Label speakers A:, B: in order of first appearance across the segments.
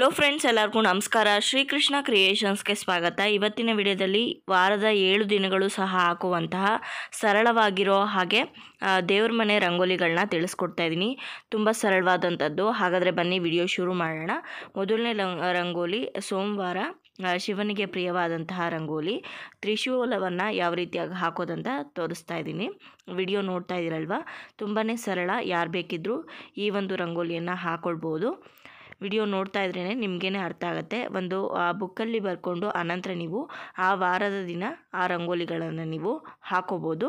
A: hello friends ಎಲ್ಲರಿಗೂ ನಮಸ್ಕಾರ ಶ್ರೀಕೃಷ್ಣ ಕ್ರಿಯೇಷನ್ಸ್ಗೆ ಸ್ವಾಗತ ಇವತ್ತಿನ ವಿಡಿಯೋದಲ್ಲಿ ವಾರದ ಏಳು ದಿನಗಳು ಸಹ ಹಾಕುವಂತಹ ಸರಳವಾಗಿರೋ ಹಾಗೆ ದೇವ್ರ ಮನೆ ರಂಗೋಲಿಗಳನ್ನ ತಿಳಿಸ್ಕೊಡ್ತಾ ಇದ್ದೀನಿ ತುಂಬ ಸರಳವಾದಂಥದ್ದು ಹಾಗಾದರೆ ಬನ್ನಿ ವಿಡಿಯೋ ಶುರು ಮಾಡೋಣ ಮೊದಲನೇ ರಂಗೋಲಿ ಸೋಮವಾರ ಶಿವನಿಗೆ ಪ್ರಿಯವಾದಂತಹ ರಂಗೋಲಿ ತ್ರಿಶೂಲವನ್ನು ಯಾವ ರೀತಿಯಾಗಿ ಹಾಕೋದಂತ ತೋರಿಸ್ತಾ ಇದ್ದೀನಿ ವಿಡಿಯೋ ನೋಡ್ತಾ ಇದ್ದೀರಲ್ವ ತುಂಬಾ ಸರಳ ಯಾರು ಬೇಕಿದ್ದರೂ ಈ ಒಂದು ರಂಗೋಲಿಯನ್ನು ಹಾಕೊಳ್ಬೋದು ವಿಡಿಯೋ ನೋಡ್ತಾ ಇದ್ರೇ ನಿಮಗೇ ಅರ್ಥ ಆಗುತ್ತೆ ಒಂದು ಆ ಬುಕ್ಕಲ್ಲಿ ಬರ್ಕೊಂಡು ಆನಂತರ ನೀವು ಆ ವಾರದ ದಿನ ಆ ರಂಗೋಲಿಗಳನ್ನು ನೀವು ಹಾಕೋಬೋದು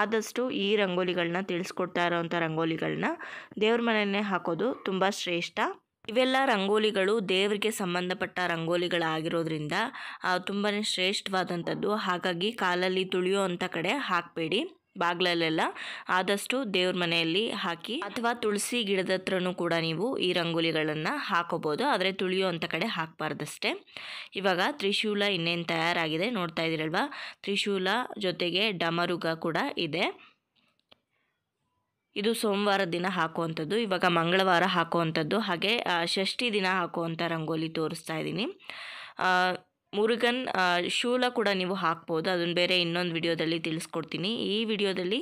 A: ಆದಷ್ಟು ಈ ರಂಗೋಲಿಗಳನ್ನ ತಿಳಿಸ್ಕೊಡ್ತಾ ಇರೋವಂಥ ರಂಗೋಲಿಗಳನ್ನ ದೇವ್ರ ಮನೆಯೇ ಹಾಕೋದು ತುಂಬ ಶ್ರೇಷ್ಠ ಇವೆಲ್ಲ ರಂಗೋಲಿಗಳು ದೇವರಿಗೆ ಸಂಬಂಧಪಟ್ಟ ರಂಗೋಲಿಗಳಾಗಿರೋದ್ರಿಂದ ತುಂಬಾ ಶ್ರೇಷ್ಠವಾದಂಥದ್ದು ಹಾಗಾಗಿ ಕಾಲಲ್ಲಿ ತುಳಿಯೋ ಅಂಥ ಕಡೆ ಹಾಕಬೇಡಿ ಬಾಗ್ಲಲ್ಲೆಲ್ಲ ಆದಷ್ಟು ದೇವ್ರ ಮನೆಯಲ್ಲಿ ಹಾಕಿ ಅಥವಾ ತುಳಸಿ ಗಿಡದ ಹತ್ರನೂ ಕೂಡ ನೀವು ಈ ರಂಗೋಲಿಗಳನ್ನು ಹಾಕೋಬೋದು ಆದರೆ ತುಳಿಯೋ ಕಡೆ ಹಾಕಬಾರ್ದಷ್ಟೇ ಇವಾಗ ತ್ರಿಶೂಲ ಇನ್ನೇನು ತಯಾರಾಗಿದೆ ನೋಡ್ತಾ ಇದ್ದೀರಲ್ವಾ ತ್ರಿಶೂಲ ಜೊತೆಗೆ ಡಮರುಗ ಕೂಡ ಇದೆ ಇದು ಸೋಮವಾರ ದಿನ ಹಾಕುವಂಥದ್ದು ಇವಾಗ ಮಂಗಳವಾರ ಹಾಕುವಂಥದ್ದು ಹಾಗೆ ಷಷ್ಠಿ ದಿನ ಹಾಕುವಂಥ ರಂಗೋಲಿ ತೋರಿಸ್ತಾ ಇದ್ದೀನಿ ಮುರುಗನ್ ಶೂಲ ಕೂಡ ನೀವು ಹಾಕ್ಬೋದು ಅದನ್ನು ಬೇರೆ ಇನ್ನೊಂದು ವಿಡಿಯೋದಲ್ಲಿ ತಿಳಿಸ್ಕೊಡ್ತೀನಿ ಈ ವಿಡಿಯೋದಲ್ಲಿ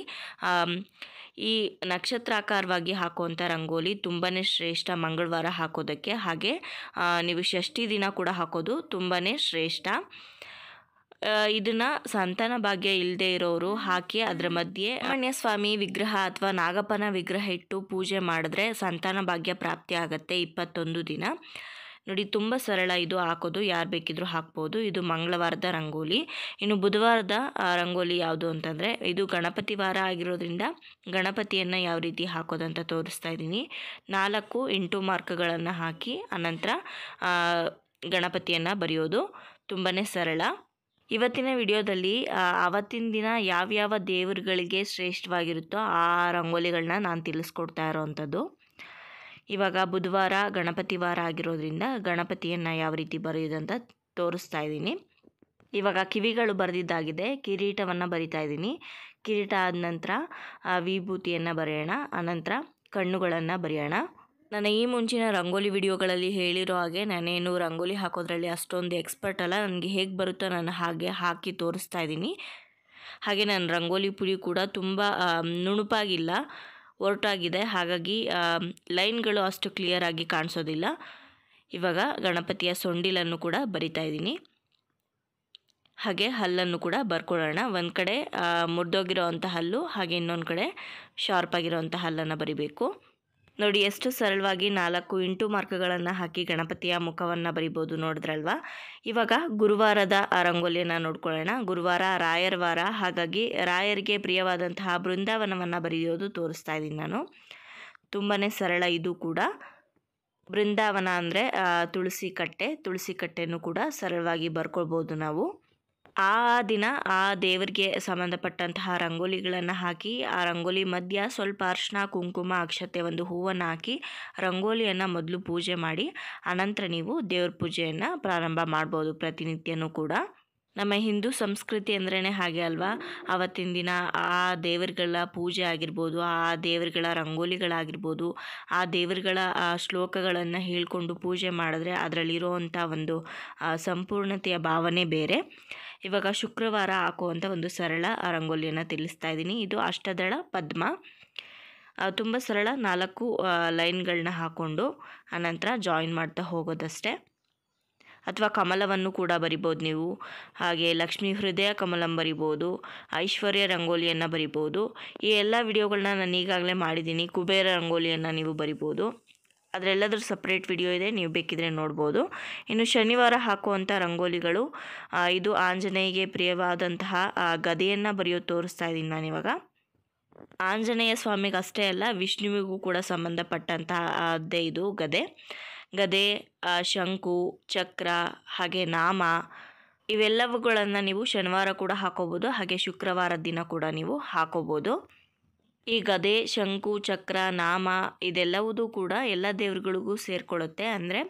A: ಈ ನಕ್ಷತ್ರಾಕಾರವಾಗಿ ಹಾಕುವಂಥ ರಂಗೋಲಿ ತುಂಬಾ ಶ್ರೇಷ್ಠ ಮಂಗಳವಾರ ಹಾಕೋದಕ್ಕೆ ಹಾಗೆ ನೀವು ಷಷ್ಠಿ ದಿನ ಕೂಡ ಹಾಕೋದು ತುಂಬಾ ಶ್ರೇಷ್ಠ ಇದನ್ನು ಸಂತಾನ ಭಾಗ್ಯ ಇಲ್ಲದೆ ಇರೋರು ಹಾಕಿ ಅದರ ಮಧ್ಯೆ ಸುಬ್ರಹ್ಮಣ್ಯ ಸ್ವಾಮಿ ವಿಗ್ರಹ ಅಥವಾ ನಾಗಪ್ಪನ ವಿಗ್ರಹ ಇಟ್ಟು ಪೂಜೆ ಮಾಡಿದ್ರೆ ಸಂತಾನ ಭಾಗ್ಯ ಪ್ರಾಪ್ತಿ ಆಗುತ್ತೆ ಇಪ್ಪತ್ತೊಂದು ದಿನ ನೋಡಿ ತುಂಬ ಸರಳ ಇದು ಹಾಕೋದು ಯಾರು ಬೇಕಿದ್ರೂ ಹಾಕ್ಬೋದು ಇದು ಮಂಗಳವಾರದ ರಂಗೋಲಿ ಇನ್ನು ಬುಧವಾರದ ರಂಗೋಲಿ ಯಾವುದು ಅಂತಂದರೆ ಇದು ಗಣಪತಿ ವಾರ ಆಗಿರೋದ್ರಿಂದ ಗಣಪತಿಯನ್ನು ಯಾವ ರೀತಿ ಹಾಕೋದಂತ ತೋರಿಸ್ತಾ ಇದ್ದೀನಿ ನಾಲ್ಕು ಎಂಟು ಮಾರ್ಕ್ಗಳನ್ನು ಹಾಕಿ ಅನಂತರ ಗಣಪತಿಯನ್ನು ಬರೆಯೋದು ತುಂಬಾ ಸರಳ ಇವತ್ತಿನ ವಿಡಿಯೋದಲ್ಲಿ ಆವತ್ತಿನ ದಿನ ಯಾವ್ಯಾವ ದೇವರುಗಳಿಗೆ ಶ್ರೇಷ್ಠವಾಗಿರುತ್ತೋ ಆ ರಂಗೋಲಿಗಳನ್ನ ನಾನು ತಿಳಿಸ್ಕೊಡ್ತಾ ಇರೋವಂಥದ್ದು ಇವಾಗ ಬುಧವಾರ ಗಣಪತಿ ವಾರ ಆಗಿರೋದ್ರಿಂದ ಗಣಪತಿಯನ್ನು ಯಾವ ರೀತಿ ಬರೆಯೋದಂತ ತೋರಿಸ್ತಾ ಇದ್ದೀನಿ ಇವಾಗ ಕಿವಿಗಳು ಬರೆದಿದ್ದಾಗಿದೆ ಕಿರೀಟವನ್ನು ಬರಿತಾ ಇದ್ದೀನಿ ಕಿರೀಟ ಆದ ನಂತರ ವಿಭೂತಿಯನ್ನು ಬರೆಯೋಣ ಆನಂತರ ಕಣ್ಣುಗಳನ್ನು ಬರೆಯೋಣ ನಾನು ಈ ಮುಂಚಿನ ರಂಗೋಲಿ ವಿಡಿಯೋಗಳಲ್ಲಿ ಹೇಳಿರೋ ಹಾಗೆ ನಾನೇನು ರಂಗೋಲಿ ಹಾಕೋದ್ರಲ್ಲಿ ಅಷ್ಟೊಂದು ಎಕ್ಸ್ಪರ್ಟ್ ಅಲ್ಲ ನನಗೆ ಹೇಗೆ ಬರುತ್ತೋ ನಾನು ಹಾಗೆ ಹಾಕಿ ತೋರಿಸ್ತಾ ಇದ್ದೀನಿ ಹಾಗೆ ನಾನು ರಂಗೋಲಿ ಪುಡಿ ಕೂಡ ತುಂಬ ನುಣುಪಾಗಿಲ್ಲ ಒರಟಾಗಿದೆ ಹಾಗಾಗಿ ಲೈನ್ಗಳು ಅಷ್ಟು ಕ್ಲಿಯರಾಗಿ ಕಾಣಿಸೋದಿಲ್ಲ ಇವಾಗ ಗಣಪತಿಯ ಸೊಂಡಿಲನ್ನು ಕೂಡ ಬರಿತಾ ಇದ್ದೀನಿ ಹಾಗೆ ಹಲ್ಲನ್ನು ಕೂಡ ಬರ್ಕೊಳ್ಳೋಣ ಒಂದು ಕಡೆ ಮುರಿದೋಗಿರೋ ಅಂಥ ಹಲ್ಲು ಹಾಗೆ ಇನ್ನೊಂದು ಕಡೆ ಶಾರ್ಪ್ ಆಗಿರೋ ಅಂಥ ಹಲ್ಲನ್ನು ಬರಿಬೇಕು ನೋಡಿ ಎಷ್ಟು ಸರಳವಾಗಿ ನಾಲ್ಕು ಇಂಟು ಮಾರ್ಕ್ಗಳನ್ನು ಹಾಕಿ ಗಣಪತಿಯ ಮುಖವನ್ನು ಬರಿಬೋದು ನೋಡಿದ್ರಲ್ವಾ ಇವಾಗ ಗುರುವಾರದ ರಂಗೋಲಿಯನ್ನು ನೋಡ್ಕೊಳ್ಳೋಣ ಗುರುವಾರ ರಾಯರ ವಾರ ಹಾಗಾಗಿ ರಾಯರಿಗೆ ಪ್ರಿಯವಾದಂತಹ ಬೃಂದಾವನವನ್ನು ಬರೆಯೋದು ತೋರಿಸ್ತಾ ಇದ್ದೀನಿ ನಾನು ತುಂಬಾ ಸರಳ ಇದು ಕೂಡ ಬೃಂದಾವನ ಅಂದರೆ ತುಳಸಿ ಕಟ್ಟೆ ತುಳಸಿ ಕಟ್ಟೆನೂ ಕೂಡ ಸರಳವಾಗಿ ಬರ್ಕೊಳ್ಬೋದು ನಾವು ಆ ದಿನ ಆ ದೇವರಿಗೆ ಸಂಬಂಧಪಟ್ಟಂತಹ ರಂಗೋಲಿಗಳನ್ನು ಹಾಕಿ ಆ ರಂಗೋಲಿ ಮಧ್ಯ ಸ್ವಲ್ಪ ಅರ್ಶಿನ ಕುಂಕುಮ ಅಕ್ಷತೆ ಒಂದು ಹೂವನ್ನು ಹಾಕಿ ರಂಗೋಲಿಯನ್ನು ಮೊದಲು ಪೂಜೆ ಮಾಡಿ ಆನಂತರ ನೀವು ದೇವ್ರ ಪೂಜೆಯನ್ನು ಪ್ರಾರಂಭ ಮಾಡ್ಬೋದು ಪ್ರತಿನಿತ್ಯನೂ ಕೂಡ ನಮ್ಮ ಹಿಂದೂ ಸಂಸ್ಕೃತಿ ಅಂದ್ರೇ ಹಾಗೆ ಅಲ್ವಾ ಆವತ್ತಿನ ದಿನ ಆ ದೇವರುಗಳ ಪೂಜೆ ಆಗಿರ್ಬೋದು ಆ ದೇವರುಗಳ ರಂಗೋಲಿಗಳಾಗಿರ್ಬೋದು ಆ ದೇವರುಗಳ ಆ ಶ್ಲೋಕಗಳನ್ನು ಹೇಳಿಕೊಂಡು ಪೂಜೆ ಮಾಡಿದ್ರೆ ಅದರಲ್ಲಿರುವಂಥ ಒಂದು ಸಂಪೂರ್ಣತೆಯ ಭಾವನೆ ಬೇರೆ ಇವಾಗ ಶುಕ್ರವಾರ ಹಾಕುವಂಥ ಒಂದು ಸರಳ ರಂಗೋಲಿಯನ್ನು ತಿಳಿಸ್ತಾ ಇದ್ದೀನಿ ಇದು ಅಷ್ಟದಳ ಪದ್ಮ ತುಂಬ ಸರಳ ನಾಲ್ಕು ಲೈನ್ಗಳನ್ನ ಹಾಕ್ಕೊಂಡು ಆನಂತರ ಜಾಯಿನ್ ಮಾಡ್ತಾ ಹೋಗೋದಷ್ಟೇ ಅಥವಾ ಕಮಲವನ್ನು ಕೂಡ ಬರಿಬೋದು ನೀವು ಹಾಗೆ ಲಕ್ಷ್ಮೀ ಹೃದಯ ಕಮಲಂ ಬರಿಬೋದು ಐಶ್ವರ್ಯ ರಂಗೋಲಿಯನ್ನು ಬರಿಬೋದು ಈ ಎಲ್ಲ ವಿಡಿಯೋಗಳನ್ನ ನಾನು ಈಗಾಗಲೇ ಮಾಡಿದ್ದೀನಿ ಕುಬೇರ ರಂಗೋಲಿಯನ್ನು ನೀವು ಬರಿಬೋದು ಅದರೆಲ್ಲದರ ಸಪ್ರೇಟ್ ವಿಡಿಯೋ ಇದೆ ನೀವು ಬೇಕಿದ್ರೆ ನೋಡ್ಬೋದು ಇನ್ನು ಶನಿವಾರ ಹಾಕುವಂಥ ರಂಗೋಲಿಗಳು ಇದು ಆಂಜನೇಯಗೆ ಪ್ರಿಯವಾದಂತಹ ಗದೆಯನ್ನು ಬರೆಯೋ ತೋರಿಸ್ತಾ ಇದ್ದೀನಿ ನಾನಿವಾಗ ಆಂಜನೇಯ ಸ್ವಾಮಿಗೆ ಅಷ್ಟೇ ಅಲ್ಲ ವಿಷ್ಣುವಿಗೂ ಕೂಡ ಸಂಬಂಧಪಟ್ಟಂತಹ ಅದೇ ಇದು ಗದೆ ಗದೆ ಶಂಕು ಚಕ್ರ ಹಾಗೆ ನಾಮ ಇವೆಲ್ಲವುಗಳನ್ನು ನೀವು ಶನಿವಾರ ಕೂಡ ಹಾಕೋಬೋದು ಹಾಗೆ ಶುಕ್ರವಾರ ದಿನ ಕೂಡ ನೀವು ಹಾಕೋಬೋದು ಈ ಗದೆ ಶಂಕು ಚಕ್ರ ನಾಮ ಇದೆಲ್ಲವುದೂ ಕೂಡ ಎಲ್ಲ ದೇವರುಗಳಿಗೂ ಸೇರಿಕೊಳ್ಳುತ್ತೆ ಅಂದರೆ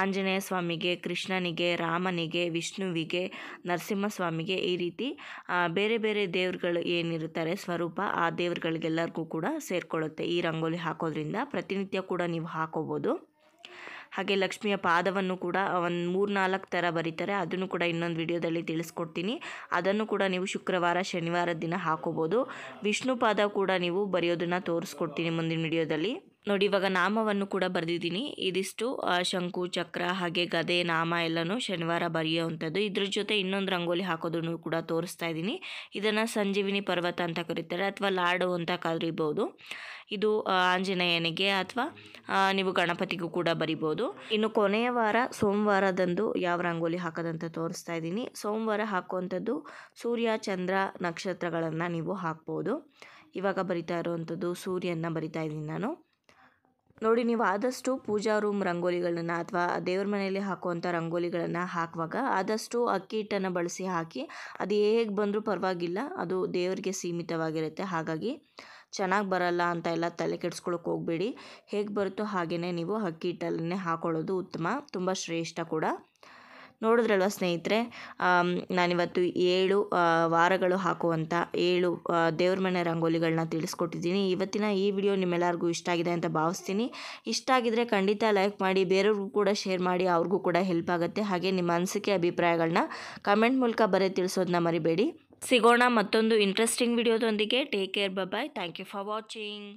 A: ಆಂಜನೇಯ ಸ್ವಾಮಿಗೆ ಕೃಷ್ಣನಿಗೆ ರಾಮನಿಗೆ ವಿಷ್ಣುವಿಗೆ ನರಸಿಂಹಸ್ವಾಮಿಗೆ ಈ ರೀತಿ ಬೇರೆ ಬೇರೆ ದೇವ್ರುಗಳು ಏನಿರುತ್ತಾರೆ ಸ್ವರೂಪ ಆ ದೇವ್ರುಗಳಿಗೆಲ್ಲರಿಗೂ ಕೂಡ ಸೇರಿಕೊಳ್ಳುತ್ತೆ ಈ ರಂಗೋಲಿ ಹಾಕೋದ್ರಿಂದ ಪ್ರತಿನಿತ್ಯ ಕೂಡ ನೀವು ಹಾಕೋಬೋದು ಹಾಗೆ ಲಕ್ಷ್ಮಿಯ ಪಾದವನ್ನು ಕೂಡ ಒಂದು ಮೂರು ನಾಲ್ಕು ಥರ ಬರೀತಾರೆ ಅದನ್ನು ಕೂಡ ಇನ್ನೊಂದು ವಿಡಿಯೋದಲ್ಲಿ ತಿಳಿಸ್ಕೊಡ್ತೀನಿ ಅದನ್ನು ಕೂಡ ನೀವು ಶುಕ್ರವಾರ ಶನಿವಾರ ದಿನ ಹಾಕೋಬೋದು ವಿಷ್ಣು ಪಾದ ಕೂಡ ನೀವು ಬರೆಯೋದನ್ನು ತೋರಿಸ್ಕೊಡ್ತೀನಿ ಮುಂದಿನ ವಿಡಿಯೋದಲ್ಲಿ ನೋಡಿ ಇವಾಗ ನಾಮವನ್ನು ಕೂಡ ಬರೆದಿದ್ದೀನಿ ಇದಿಷ್ಟು ಶಂಕು ಚಕ್ರ ಹಾಗೆ ಗದೆ ನಾಮ ಎಲ್ಲನೂ ಶನಿವಾರ ಬರೆಯುವಂಥದ್ದು ಇದ್ರ ಜೊತೆ ಇನ್ನೊಂದು ರಂಗೋಲಿ ಹಾಕೋದನ್ನು ಕೂಡ ತೋರಿಸ್ತಾ ಇದ್ದೀನಿ ಇದನ್ನು ಸಂಜೀವಿನಿ ಪರ್ವತ ಅಂತ ಕರೀತಾರೆ ಅಥವಾ ಲಾಡು ಅಂತ ಕರಿಬೋದು ಇದು ಆಂಜನೇಯನಿಗೆ ಅಥವಾ ನೀವು ಗಣಪತಿಗೂ ಕೂಡ ಬರಿಬೋದು ಇನ್ನು ಕೊನೆಯ ವಾರ ಸೋಮವಾರದಂದು ಯಾವ ರಂಗೋಲಿ ಹಾಕೋದಂತ ತೋರಿಸ್ತಾ ಇದ್ದೀನಿ ಸೋಮವಾರ ಹಾಕುವಂಥದ್ದು ಸೂರ್ಯ ಚಂದ್ರ ನಕ್ಷತ್ರಗಳನ್ನು ನೀವು ಹಾಕ್ಬೋದು ಇವಾಗ ಬರಿತಾ ಇರುವಂಥದ್ದು ಸೂರ್ಯನ ಬರಿತಾ ಇದ್ದೀನಿ ನಾನು ನೋಡಿ ನೀವು ಆದಷ್ಟು ಪೂಜಾ ರೂಮ್ ರಂಗೋಲಿಗಳನ್ನು ಅಥವಾ ದೇವ್ರ ಮನೆಯಲ್ಲಿ ಹಾಕುವಂಥ ರಂಗೋಲಿಗಳನ್ನು ಹಾಕುವಾಗ ಆದಷ್ಟು ಅಕ್ಕಿ ಹಿಟ್ಟನ್ನು ಬಳಸಿ ಹಾಕಿ ಅದು ಹೇಗೆ ಬಂದರೂ ಪರವಾಗಿಲ್ಲ ಅದು ದೇವರಿಗೆ ಸೀಮಿತವಾಗಿರುತ್ತೆ ಹಾಗಾಗಿ ಚೆನ್ನಾಗಿ ಬರಲ್ಲ ಅಂತ ಎಲ್ಲ ತಲೆ ಕೆಡಿಸ್ಕೊಳಕ್ಕೆ ಹೋಗಬೇಡಿ ಹೇಗೆ ಬರುತ್ತೋ ಹಾಗೆಯೇ ನೀವು ಅಕ್ಕಿ ಹಿಟ್ಟಲ್ಲೇ ಹಾಕೊಳ್ಳೋದು ಉತ್ತಮ ತುಂಬ ಶ್ರೇಷ್ಠ ಕೂಡ ನೋಡಿದ್ರಲ್ವ ಸ್ನೇಹಿತರೆ ನಾನಿವತ್ತು ಏಳು ವಾರಗಳು ಹಾಕುವಂಥ ಏಳು ದೇವ್ರ ಮನೆ ರಂಗೋಲಿಗಳನ್ನ ತಿಳಿಸ್ಕೊಟ್ಟಿದ್ದೀನಿ ಇವತ್ತಿನ ಈ ವಿಡಿಯೋ ನಿಮ್ಮೆಲ್ಲರಿಗೂ ಇಷ್ಟ ಆಗಿದೆ ಅಂತ ಭಾವಿಸ್ತೀನಿ ಇಷ್ಟ ಆಗಿದ್ರೆ ಖಂಡಿತ ಲೈಕ್ ಮಾಡಿ ಬೇರೆಯವ್ರಿಗೂ ಕೂಡ ಶೇರ್ ಮಾಡಿ ಅವ್ರಿಗೂ ಕೂಡ ಹೆಲ್ಪ್ ಆಗುತ್ತೆ ಹಾಗೆ ನಿಮ್ಮ ಅನಿಸಿಕೆ ಅಭಿಪ್ರಾಯಗಳನ್ನ ಕಮೆಂಟ್ ಮೂಲಕ ಬರೀ ತಿಳಿಸೋದನ್ನ ಮರಿಬೇಡಿ ಸಿಗೋಣ ಮತ್ತೊಂದು ಇಂಟ್ರೆಸ್ಟಿಂಗ್ ವಿಡಿಯೋದೊಂದಿಗೆ take care bye thank you for watching